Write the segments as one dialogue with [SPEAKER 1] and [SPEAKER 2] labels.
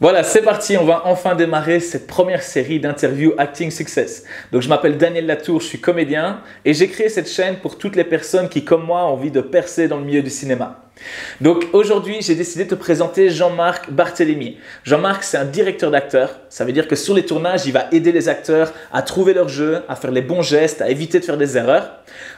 [SPEAKER 1] Voilà, c'est parti, on va enfin démarrer cette première série d'interviews Acting Success. Donc je m'appelle Daniel Latour, je suis comédien et j'ai créé cette chaîne pour toutes les personnes qui, comme moi, ont envie de percer dans le milieu du cinéma. Donc aujourd'hui, j'ai décidé de te présenter Jean-Marc Barthélémy. Jean-Marc, c'est un directeur d'acteurs. Ça veut dire que sur les tournages, il va aider les acteurs à trouver leur jeu, à faire les bons gestes, à éviter de faire des erreurs.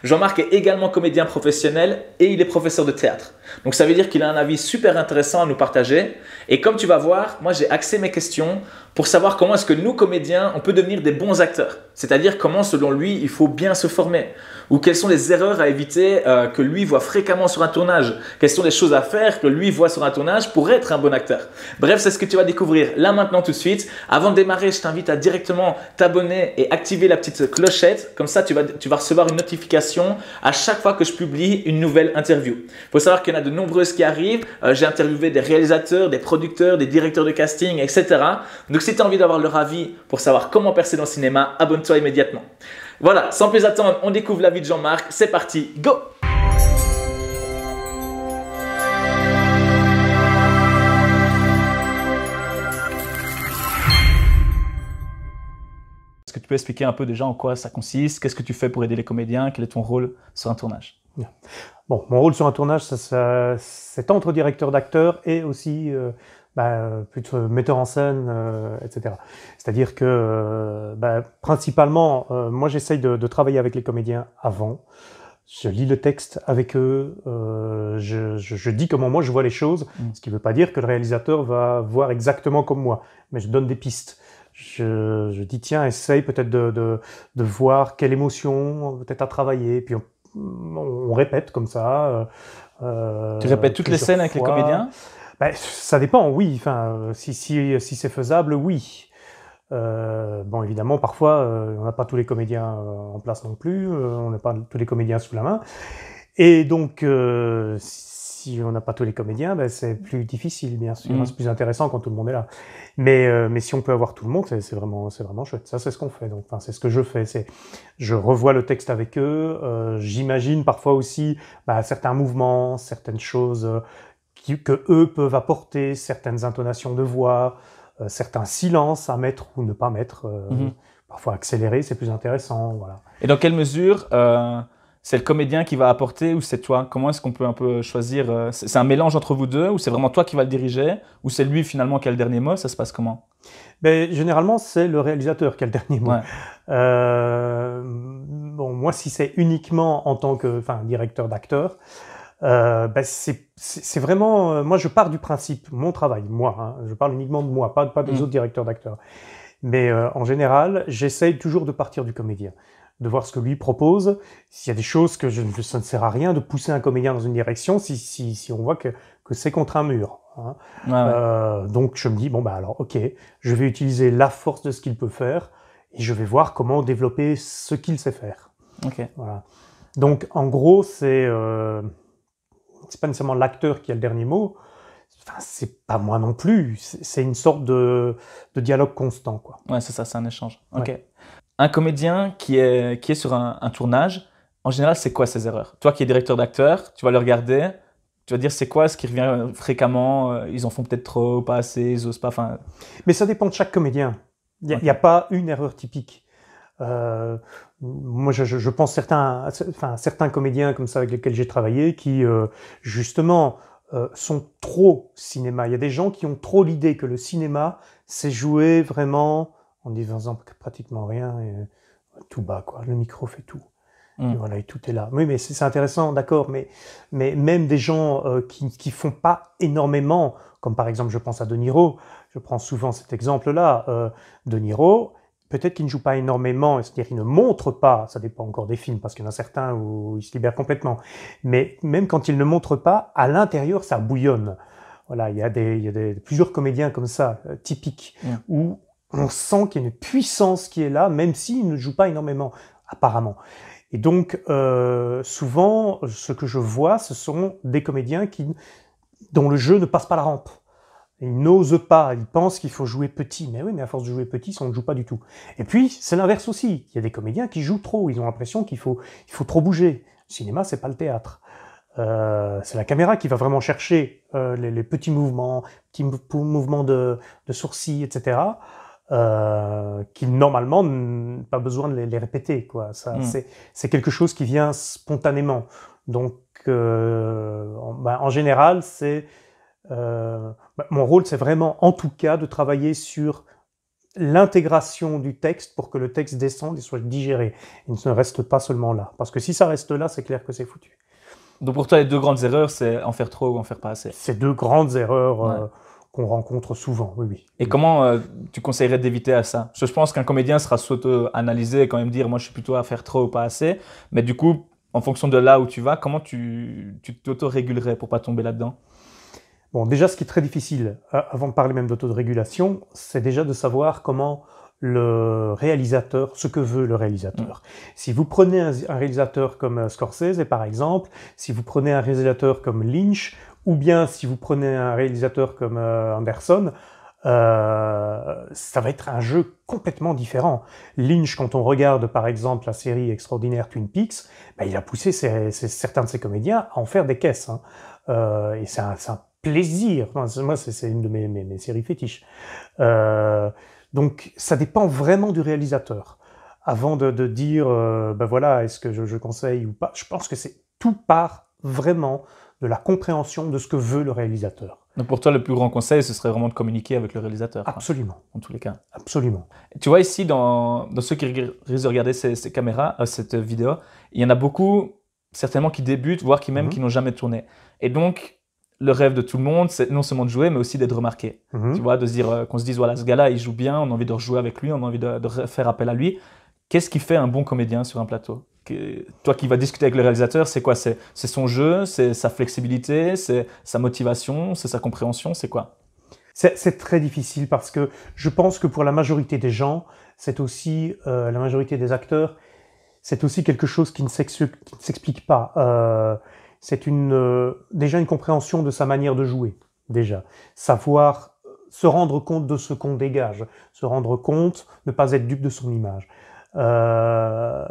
[SPEAKER 1] Jean-Marc est également comédien professionnel et il est professeur de théâtre. Donc ça veut dire qu'il a un avis super intéressant à nous partager. Et comme tu vas voir, moi j'ai axé mes questions pour savoir comment est-ce que nous, comédiens, on peut devenir des bons acteurs. C'est-à-dire comment, selon lui, il faut bien se former. Ou quelles sont les erreurs à éviter euh, que lui voit fréquemment sur un tournage quelles sont les choses à faire que lui voit sur un tournage pour être un bon acteur. Bref, c'est ce que tu vas découvrir là maintenant tout de suite. Avant de démarrer, je t'invite à directement t'abonner et activer la petite clochette. Comme ça, tu vas, tu vas recevoir une notification à chaque fois que je publie une nouvelle interview. Il faut savoir qu'il y en a de nombreuses qui arrivent. Euh, j'ai interviewé des réalisateurs, des producteurs, des directeurs de casting, etc. Donc si tu as envie d'avoir leur avis pour savoir comment percer dans le cinéma, abonne-toi immédiatement. Voilà, sans plus attendre, on découvre la vie de Jean-Marc. C'est parti, go peux expliquer un peu déjà en quoi ça consiste Qu'est-ce que tu fais pour aider les comédiens Quel est ton rôle sur un tournage
[SPEAKER 2] Bon, mon rôle sur un tournage, c'est entre directeur d'acteur et aussi euh, bah, metteur en scène, euh, etc. C'est-à-dire que euh, bah, principalement, moi j'essaye de, travailler avec les comédiens avant. Je lis le texte avec eux, je, dis comment moi je vois les choses, mm. ce qui ne veut pas dire que le réalisateur va voir exactement comme moi, mais je donne des pistes je, dis tiens, essaye peut-être de, de, voir quelle émotion peut-être à travailler. Puis on, répète comme ça. Euh, tu répètes toutes les scènes avec les comédiens ben, Ça dépend, oui. Enfin, si, si, si c'est faisable, oui. Euh, bon, évidemment, parfois, euh, on n'a pas tous les comédiens en place non plus, on n'a pas tous les comédiens sous la main. Et donc, si si on n'a pas tous les comédiens, ben, c'est mm. plus difficile, bien sûr. Hein, mm. C'est plus intéressant quand tout le monde est là. Mais, euh, mais si on peut avoir tout le monde, c'est vraiment, c'est vraiment chouette. Ça, c'est ce qu'on fait. Donc, c'est ce que je fais. C'est, je revois le texte avec eux. Euh, j'imagine parfois aussi bah, certains mouvements, certaines choses euh, qu'eux que eux peuvent apporter, certaines intonations de voix, certains silences à mettre ou ne pas mettre. Mm-hmm. Parfois accélérer, c'est plus intéressant.
[SPEAKER 1] Et dans quelle mesure c'est le comédien qui va apporter ou c'est toi Comment est-ce qu'on peut un peu choisir euh, C'est un mélange entre vous deux ou c'est vraiment toi qui va le diriger ou c'est lui finalement qui a le dernier mot Ça se passe comment
[SPEAKER 2] ben, Généralement, c'est le réalisateur qui a le dernier mot. Euh, bon, moi, si c'est uniquement en tant que directeur d'acteur, euh, ben, c'est vraiment... moi, je pars du principe, mon travail, moi, hein, je parle uniquement de moi, pas, pas des mm. autres directeurs d'acteurs. Mais en général, j'essaye toujours de partir du comédien de voir ce que lui propose. S'il y a des choses que je, ça ne sert à rien de pousser un comédien dans une direction si, on voit que, c'est contre un mur. Hein. Euh, donc je me dis, bon, bah alors, ok, je vais utiliser la force de ce qu'il peut faire et je vais voir comment développer ce qu'il sait faire. Ok. Voilà. Donc en gros, c'est euh, pas nécessairement l'acteur qui a le dernier mot. Enfin, c'est pas moi non plus. C'est une sorte de, dialogue constant, quoi. Ouais, c'est ça, c'est un échange. Ok un comédien
[SPEAKER 1] qui est, qui est sur un, tournage, en général, c'est quoi ses erreurs Toi qui es directeur d'acteur, tu vas le regarder, tu vas dire c'est quoi ce qui revient fréquemment euh, Ils en font peut-être trop, pas assez, ils osent pas.
[SPEAKER 2] Mais ça dépend de chaque comédien. Il n'y a, pas une erreur typique. Euh, moi, je, pense certains, enfin, certains comédiens comme ça avec lesquels j'ai travaillé qui, euh, justement, sont trop cinéma. Il y a des gens qui ont trop l'idée que le cinéma, c'est jouer vraiment en ne faisant pratiquement rien, et, euh, tout bas, quoi. Le micro fait tout. Et hmm. voilà, et tout est là. Oui, mais c'est intéressant, d'accord, mais, mais même des gens euh, qui ne font pas énormément, comme par exemple, je pense à De Niro, je prends souvent cet exemple-là, euh, De Niro, peut-être qu'il ne joue pas énormément, c'est-à-dire qu'il ne montre pas, ça dépend encore des films, parce qu'il y en a certains où il se libère complètement, mais même quand il ne montre pas, à l'intérieur, ça bouillonne. Voilà, il y a, des, y a plusieurs comédiens comme ça, typiques, hmm. où on sent qu'il y a une puissance qui est là, même s'il ne joue pas énormément, apparemment. Et donc, euh, souvent, ce que je vois, ce sont des comédiens qui, dont le jeu ne passe pas la rampe. Ils n'osent pas, ils pensent qu'il faut jouer petit. Mais oui, mais à force de jouer petit, on ne joue pas du tout. Et puis, c'est l'inverse aussi. Il y a des comédiens qui jouent trop, ils ont l'impression qu'il faut, il faut trop bouger. Le cinéma, c'est pas le théâtre. Euh, c'est la caméra qui va vraiment chercher euh, les, petits mouvements, petits mouvements de, de sourcils, etc euh, qui normalement pas besoin de les, répéter quoi ça hmm. c'est c'est quelque chose qui vient spontanément donc euh, en, bah, en, général c'est euh, bah, mon rôle c'est vraiment en tout cas de travailler sur l'intégration du texte pour que le texte descende et soit digéré il ne reste pas seulement là parce que si ça reste là c'est clair que c'est foutu donc pour toi les deux grandes erreurs c'est en faire trop ou en faire pas assez ces deux grandes erreurs euh, qu'on rencontre souvent, oui,
[SPEAKER 1] oui. Et comment euh, tu conseillerais d'éviter à ça Parce que je pense qu'un comédien sera s'auto-analyser et quand même dire, moi, je suis plutôt à faire trop ou pas assez. Mais du coup, en fonction de là où tu vas, comment tu
[SPEAKER 2] t'auto-régulerais pour pas tomber là-dedans Bon, déjà, ce qui est très difficile, euh, avant de parler même d'auto-régulation, c'est déjà de savoir comment le réalisateur, ce que veut le réalisateur. Mm. Si vous prenez un, réalisateur comme euh, Scorsese, par exemple, si vous prenez un réalisateur comme Lynch, ou bien si vous prenez un réalisateur comme euh, Anderson, euh, ça va être un jeu complètement différent. Lynch, quand on regarde par exemple la série extraordinaire Twin Peaks, bah, il a poussé certains de ses comédiens à en faire des caisses. Hein. Euh, et c'est un, plaisir. moi, c'est une de mes, mes, séries fétiches. donc, ça dépend vraiment du réalisateur. Avant de, dire, ben voilà, est-ce que je, je, conseille ou pas, je pense que c'est tout part vraiment de la compréhension de ce que veut le réalisateur. Donc pour toi, le plus grand conseil, ce serait vraiment de communiquer avec le réalisateur. Hein, Absolument. en tous les cas. Absolument.
[SPEAKER 1] Tu vois, ici, dans, ceux qui risquent de regarder ces, caméras, euh, cette vidéo, il y en a beaucoup, certainement, qui débutent, voire qui même mhm. qui n'ont jamais tourné. Et donc, le rêve de tout le monde, c'est non seulement de jouer, mais aussi d'être remarqué. Mhm. Tu vois, de se dire, euh, qu'on se dise, voilà, ce gars-là, il joue bien, on a envie de rejouer avec lui, on a envie de faire appel à lui. Qu'est-ce qui fait un bon comédien sur un plateau toi qui vas discuter avec le réalisateur, c'est quoi C'est son jeu, c'est sa
[SPEAKER 2] flexibilité, c'est sa motivation, c'est sa compréhension, c'est quoi C'est très difficile parce que je pense que pour la majorité des gens, c'est aussi euh, la majorité des acteurs, c'est aussi quelque chose qui ne s'explique pas. Euh, c'est une euh, déjà une compréhension de sa manière de jouer, déjà. Savoir se rendre compte de ce qu'on dégage, se rendre compte, ne pas être dupe de son image. Euh,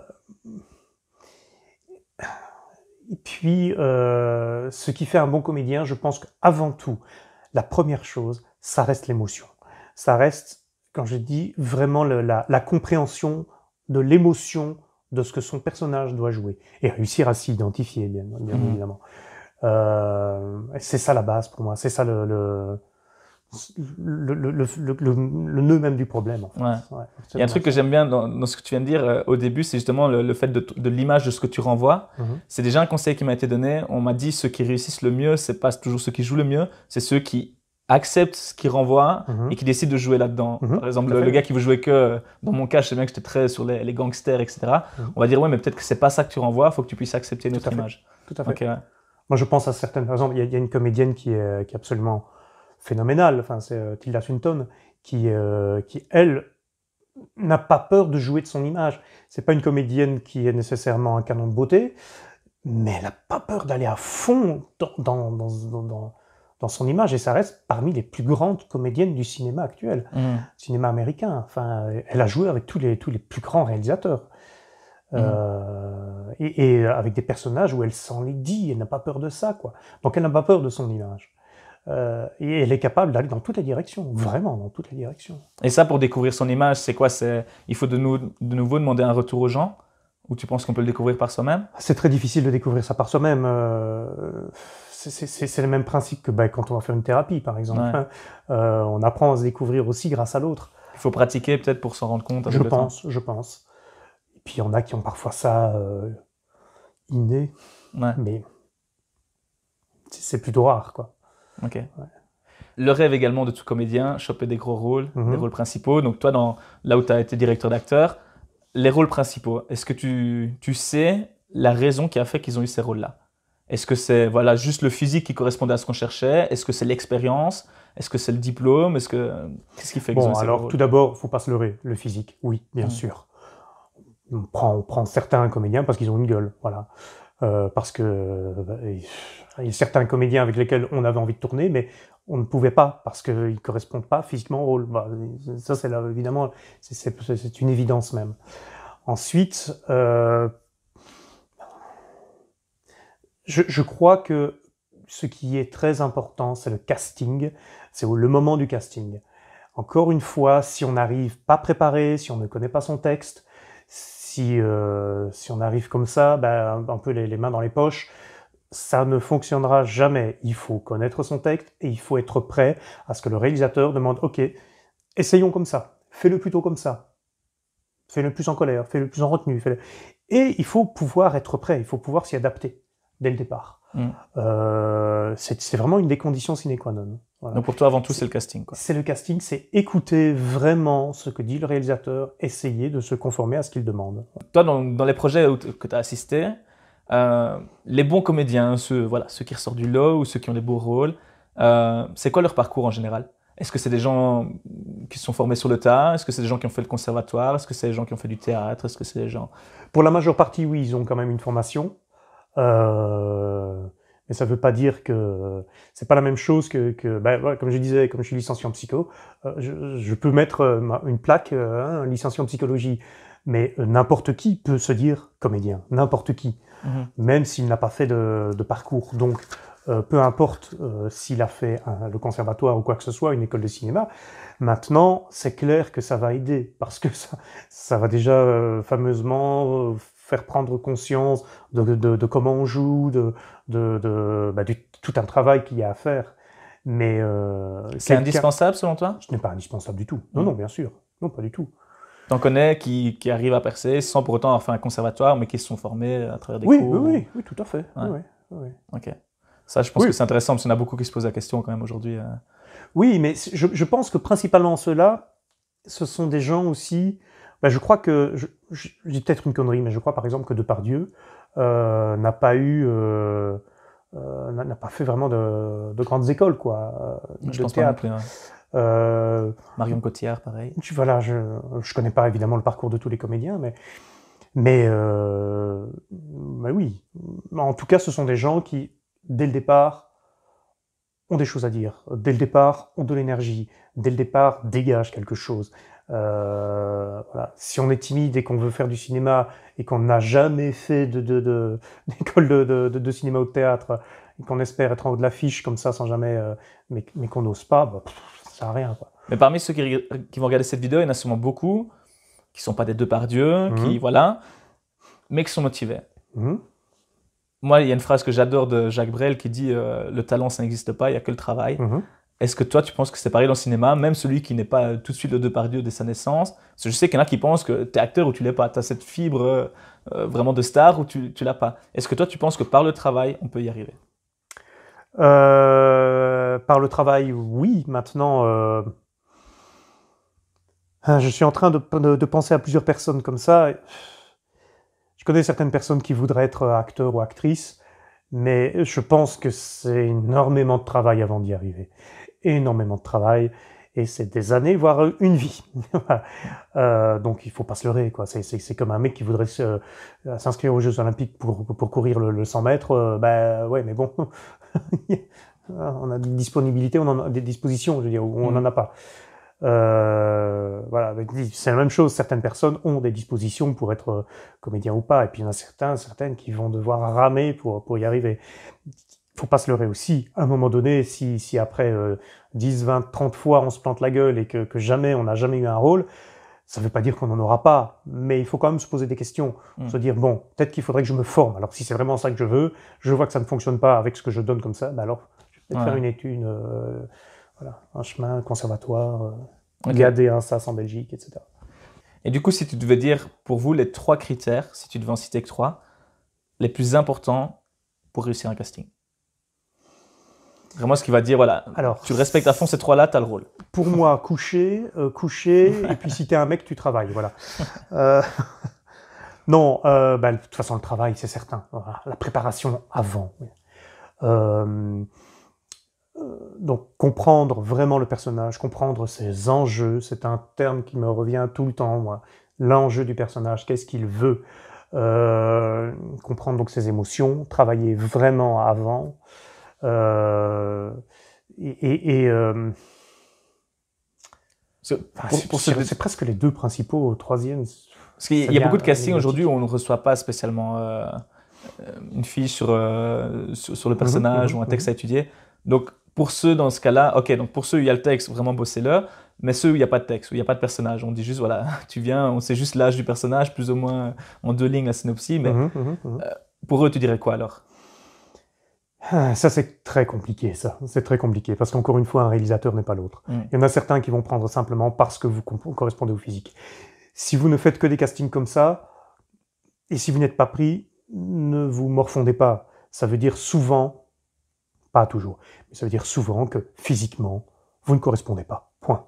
[SPEAKER 2] et puis, euh, ce qui fait un bon comédien, je pense qu'avant tout, la première chose, ça reste l'émotion. Ça reste, quand je dis, vraiment la, la, compréhension de l'émotion de ce que son personnage doit jouer. Et réussir à s'identifier, bien, mmh. évidemment. Euh, c'est ça la base pour moi, c'est ça le, le, le, le, le, le, nœud même du problème. En fait. ouais.
[SPEAKER 1] Il y a un truc que j'aime bien dans, dans, ce que tu viens de dire euh, au début, c'est justement le, fait de, de l'image de ce que tu renvoies. Mhm. C'est déjà un conseil qui m'a été donné. On m'a dit ceux qui réussissent le mieux, c'est pas toujours ceux qui jouent le mieux, c'est ceux qui acceptent ce qu'ils renvoient mhm. et qui décident de jouer là-dedans. Mhm. Par exemple, le, gars qui veut jouer que, euh, dans mon cas, je sais bien que j'étais très sur les, gangsters, etc. On va dire, ouais, mais peut-être que c'est pas ça que tu renvoies, faut que tu puisses accepter notre image. Tout à fait.
[SPEAKER 2] Moi, je pense à certaines. Par exemple, il y, a une comédienne qui est, qui est absolument phénoménale. Enfin, c'est euh, Tilda Swinton qui, euh, qui elle, n'a pas peur de jouer de son image. C'est pas une comédienne qui est nécessairement un canon de beauté, mais elle n'a pas peur d'aller à fond dans, dans, dans, son image et ça reste parmi les plus grandes comédiennes du cinéma actuel, mm. cinéma américain. Enfin, elle a joué avec tous les, tous les plus grands réalisateurs. Mm. Euh, et, et, avec des personnages où elle s'en les dit, elle n'a pas peur de ça, quoi. Donc elle n'a pas peur de son image. Euh, et elle est capable d'aller dans toutes les directions, vraiment dans toutes les directions.
[SPEAKER 1] Et ça, pour découvrir son image, c'est quoi Il faut de, de, nouveau demander un retour aux gens Ou tu penses qu'on peut le découvrir par soi-même
[SPEAKER 2] C'est très difficile de découvrir ça par soi-même. Euh, c'est le même principe que ben, quand on va faire une thérapie, par exemple. Hein. Euh, on apprend à se découvrir aussi grâce à l'autre. Il faut pratiquer peut-être pour s'en rendre compte. Je pense, je pense. Et puis il y en a qui ont parfois ça inné, mais c'est plutôt rare, quoi. Ok.
[SPEAKER 1] Le rêve également de tout comédien, choper des gros rôles, des mhm. rôles principaux. Donc toi, dans, là où tu as été directeur d'acteur, les rôles principaux, est-ce que tu, sais la raison qui a fait qu'ils ont eu ces rôles-là Est-ce que c'est voilà juste le physique qui correspondait à ce qu'on cherchait Est-ce que c'est l'expérience Est-ce que c'est le diplôme Est-ce que
[SPEAKER 2] qu'est-ce qui fait que bon, alors tout d'abord, faut pas se leurrer, le physique, oui, bien mhm. sûr. On prend, on prend certains comédiens parce qu'ils ont une gueule, voilà. Euh, parce que euh, il y a certains comédiens avec lesquels on avait envie de tourner, mais on ne pouvait pas parce qu'ils ne correspondent pas physiquement au rôle. Bah, ça, c'est évidemment, c'est une évidence même. Ensuite, euh, je, je, crois que ce qui est très important, c'est le casting, c'est le moment du casting. Encore une fois, si on n'arrive pas préparé, si on ne connaît pas son texte, si, euh, si on arrive comme ça, bah, un peu les, mains dans les poches, ça ne fonctionnera jamais. Il faut connaître son texte et il faut être prêt à ce que le réalisateur demande, OK, essayons comme ça, fais-le plutôt comme ça, fais-le plus en colère, fais-le plus en retenue. Et il faut pouvoir être prêt, il faut pouvoir s'y adapter dès le départ. Mm. Euh, c'est vraiment une des conditions sine qua non.
[SPEAKER 1] Donc pour toi, avant tout, c'est le casting.
[SPEAKER 2] C'est le casting, c'est écouter vraiment ce que dit le réalisateur, essayer de se conformer à ce qu'il demande.
[SPEAKER 1] Toi, dans, dans, les projets que tu as assisté, euh, les bons comédiens, ceux, voilà, ceux qui ressortent du lot ou ceux qui ont des beaux rôles, euh, c'est quoi leur parcours en général Est-ce que c'est des gens
[SPEAKER 2] qui sont formés sur le tas Est-ce que c'est des gens qui ont fait le conservatoire Est-ce que c'est des gens qui ont fait du théâtre Est-ce que c'est des gens... Pour la majeure partie, oui, ils ont quand même une formation. Euh... Mais ça ne veut pas dire que c'est pas la même chose que, bah, comme je disais, comme je suis licencié en psycho, euh, je, peux mettre euh, une plaque euh, hein, licencié en psychologie, mais n'importe qui peut se dire comédien, n'importe qui, mhm. même s'il n'a pas fait de, parcours. Donc peu importe s'il a fait le conservatoire ou quoi que ce soit, une école de cinéma. Maintenant, c'est clair que ça va aider parce que ça, ça va déjà fameusement faire prendre conscience de, comment on joue, de, de bah, tout un travail qu'il y a à faire. Mais euh, c'est indispensable selon toi Ce n'est pas indispensable du tout. Non, hmm. non, bien sûr. Non, pas du tout. T'en connais qui, arrivent à percer sans pour autant
[SPEAKER 1] avoir fait un conservatoire, mais qui se sont formés à travers des oui, cours. Oui, oui, oui, tout à fait. Ok. Ça, je pense que c'est intéressant parce qu'on a beaucoup qui se posent la question quand même aujourd'hui.
[SPEAKER 2] Euh. Oui, mais je, je pense que principalement ceux-là, ce sont des gens aussi bah, je crois que, je, je, dis peut-être une connerie, mais je crois par exemple que Depardieu euh, n'a pas eu, euh, euh, n'a pas fait vraiment de, grandes écoles, quoi, je pense Pas hein. Marion Cotillard, pareil. Tu, là, je ne connais pas évidemment le parcours de tous les comédiens, mais, mais, oui. En tout cas, ce sont des gens qui, dès le départ, ont des choses à dire. Dès le départ, ont de l'énergie. Dès le départ, dégagent quelque chose. Euh, voilà. Si on est timide et qu'on veut faire du cinéma et qu'on n'a jamais fait d'école de, de, cinéma ou de théâtre et qu'on espère être en haut de l'affiche comme ça sans jamais, euh, mais, qu'on n'ose pas, bah, ça sert à rien.
[SPEAKER 1] Mais parmi ceux qui, vont regarder cette vidéo, il y en a sûrement beaucoup qui sont pas des deux par Dieu, qui mhm. voilà, mais qui sont motivés. Mhm. Moi, il y a une phrase que j'adore de Jacques Brel qui dit euh, le talent, ça n'existe pas, il n'y a que le travail. Mhm. Est-ce que toi, tu penses que c'est pareil dans le cinéma, même celui qui n'est pas tout de suite le Depardieu dès sa naissance Parce que je sais qu'il y en a qui pensent que tu es acteur ou tu l'es pas, tu as cette fibre euh, euh, vraiment de star ou tu, ne l'as pas. Est-ce que toi, tu penses que par le travail, on peut y arriver
[SPEAKER 2] euh, Par le travail, oui. Maintenant, hein, je suis en train de, penser à plusieurs personnes comme ça. Je connais certaines personnes qui voudraient être acteurs ou actrices. mais je pense que c'est énormément de travail avant d'y arriver énormément de travail et c'est des années, voire euh, une vie. euh, donc il faut pas se leurrer, quoi. C'est, comme un mec qui voudrait euh, s'inscrire aux Jeux Olympiques pour, pour courir le, 100 mètres. ben ouais, mais bon, on a des disponibilités, on en a des dispositions, je veux dire, on en a mm-hmm. pas. Euh, voilà, c'est la même chose. Certaines personnes ont des dispositions pour être comédien ou pas, et puis il y en a certains, certaines qui vont devoir ramer pour pour y arriver faut pas se leurrer aussi. À un moment donné, si, si après 10, 20, 30 fois on se plante la gueule et que, jamais on n'a jamais eu un rôle, ça ne veut pas dire qu'on n'en aura pas, mais il faut quand même se poser des questions, mm. se dire bon, peut-être qu'il faudrait que je me forme. Alors si c'est vraiment ça que je veux, je vois que ça ne fonctionne pas avec ce que je donne comme ça, ben alors je vais peut-être faire une étude, euh, voilà, un chemin, conservatoire, euh, garder un SAS en Belgique, etc.
[SPEAKER 1] Et du coup, si tu devais dire pour vous les trois critères, si tu devais en citer que trois, les plus importants pour réussir un casting Vraiment ce qui va dire, voilà, Alors, tu respectes à fond ces trois-là, tu as le rôle.
[SPEAKER 2] Pour moi, coucher, euh, coucher, et puis si tu es un mec, tu travailles, voilà. Euh, non, euh, bah, de toute façon, le travail, c'est certain. la préparation avant. donc, comprendre vraiment le personnage, comprendre ses enjeux, c'est un terme qui me revient tout le temps, moi. L'enjeu du personnage, qu'est-ce qu'il veut comprendre donc ses émotions, travailler vraiment avant, et. c'est presque les deux principaux, troisième. Parce qu'il y a beaucoup de castings aujourd'hui où on
[SPEAKER 1] ne reçoit pas spécialement euh, une fiche euh, sur, sur, le mhm, personnage mhm, ou un texte mhm. à étudier. Donc pour ceux dans ce cas-là, ok, donc pour ceux où il y a le texte, vraiment bossez-le. Mais ceux où il n'y a pas de texte, où il n'y a pas de personnage, on dit juste, voilà, tu viens, on sait juste l'âge du personnage, plus ou moins en deux lignes la synopsie, mais euh, pour eux, tu dirais quoi alors
[SPEAKER 2] ah, ça, c'est très compliqué, ça. C'est très compliqué, parce qu'encore une fois, un réalisateur n'est pas l'autre. Mm. Il y en a certains qui vont prendre simplement parce que vous correspondez au physique. Si vous ne faites que des castings comme ça, et si vous n'êtes pas pris, ne vous morfondez pas. Ça veut dire souvent, pas toujours, mais ça veut dire souvent que physiquement, vous ne correspondez pas. Point.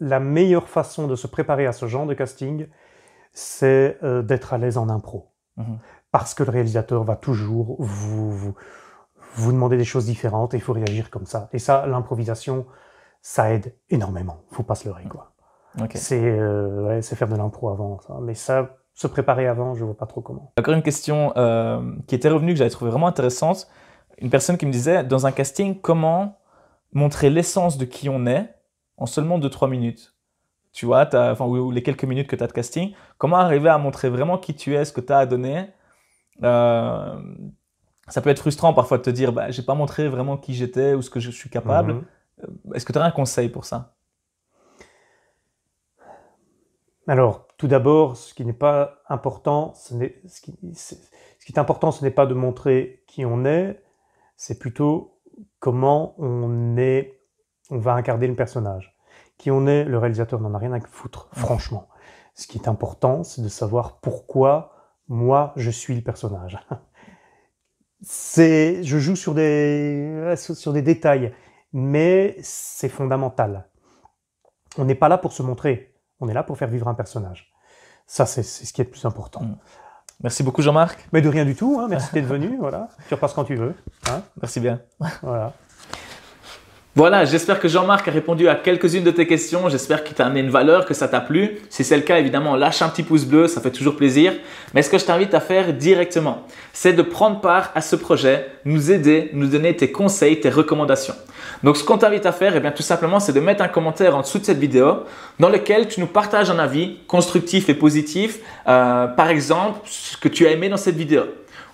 [SPEAKER 2] La meilleure façon de se préparer à ce genre de casting, c'est euh, d'être à l'aise en impro. Mm-hmm parce que le réalisateur va toujours vous, vous, vous demander des choses différentes et il faut réagir comme ça. Et ça, l'improvisation, ça aide énormément. Faut pas se leurrer, quoi. Mm. Okay. C'est euh, faire de l'impro avant. Mais ça, se préparer avant, je vois pas trop comment.
[SPEAKER 1] Encore une question euh, qui était revenue, que j'avais trouvé vraiment intéressante. Une personne qui me disait, dans un casting, comment montrer l'essence de qui on est en seulement 2-3 minutes tu vois, as, enfin, ou, les quelques minutes que tu as de casting, comment arriver à montrer vraiment qui tu es, ce que tu as à donner, euh, ça peut être frustrant parfois de te dire, bah, j'ai pas montré vraiment qui j'étais ou ce que je suis capable. Mhm. Euh, est-ce que tu as un conseil pour ça
[SPEAKER 2] Alors, tout d'abord, ce qui n'est pas important, ce, ce, qui, est important, ce n'est pas de montrer qui on est, c'est plutôt comment on est, on va incarner le personnage. Qui on est, le réalisateur n'en a rien à foutre, franchement. Ce qui est important, c'est de savoir pourquoi moi, je suis le personnage. c'est, je joue sur des, sur des détails, mais c'est fondamental. On n'est pas là pour se montrer, on est là pour faire vivre un personnage. Ça, c'est ce qui est le plus important. Mm. Merci beaucoup, Jean-Marc. Mais de rien du tout. Hein. Merci d'être venu. Voilà. Tu repasses quand tu veux. Hein. Merci bien. Voilà.
[SPEAKER 1] Voilà, j'espère que Jean-Marc a répondu à quelques-unes de tes questions. J'espère qu'il t'a amené une valeur, que ça t'a plu. Si c'est le cas, évidemment, lâche un petit pouce bleu, ça fait toujours plaisir. Mais ce que je t'invite à faire directement, c'est de prendre part à ce projet, nous aider, nous donner tes conseils, tes recommandations. Donc, ce qu'on t'invite à faire, eh bien, tout simplement, c'est de mettre un commentaire en dessous de cette vidéo dans lequel tu nous partages un avis constructif et positif, euh, par exemple, ce que tu as aimé dans cette vidéo.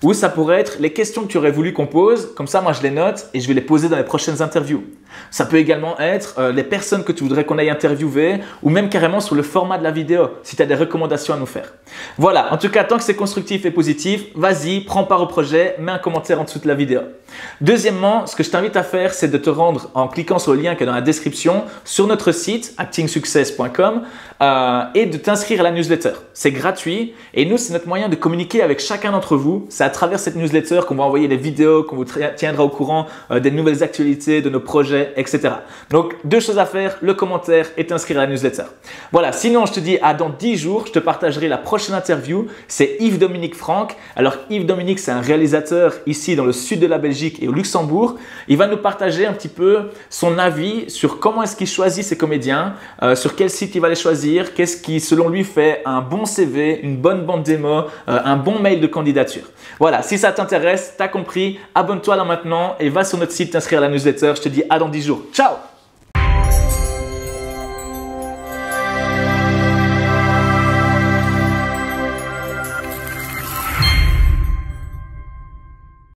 [SPEAKER 1] Ou ça pourrait être les questions que tu aurais voulu qu'on pose, comme ça moi je les note et je vais les poser dans les prochaines interviews. Ça peut également être euh, les personnes que tu voudrais qu'on aille interviewer ou même carrément sur le format de la vidéo si tu as des recommandations à nous faire. Voilà, en tout cas tant que c'est constructif et positif, vas-y, prends part au projet, mets un commentaire en dessous de la vidéo. Deuxièmement, ce que je t'invite à faire, c'est de te rendre en cliquant sur le lien qui est dans la description sur notre site actingsuccess.com euh, et de t'inscrire à la newsletter. C'est gratuit et nous c'est notre moyen de communiquer avec chacun d'entre vous. C'est à travers cette newsletter qu'on va envoyer des vidéos, qu'on vous tiendra au courant euh, des nouvelles actualités, de nos projets, etc. Donc, deux choses à faire, le commentaire et t'inscrire à la newsletter. Voilà, sinon je te dis à dans 10 jours, je te partagerai la prochaine interview. C'est Yves-Dominique Franck. Alors, Yves-Dominique, c'est un réalisateur ici dans le sud de la Belgique et au Luxembourg. Il va nous partager un petit peu son avis sur comment est-ce qu'il choisit ses comédiens, euh, sur quel site il va les choisir, qu'est-ce qui, selon lui, fait un bon CV, une bonne bande démo, euh, un bon mail de candidature. Voilà, si ça t'intéresse, t'as compris, abonne-toi là maintenant et va sur notre site t'inscrire à la newsletter. Je te dis à dans 10 jours. Ciao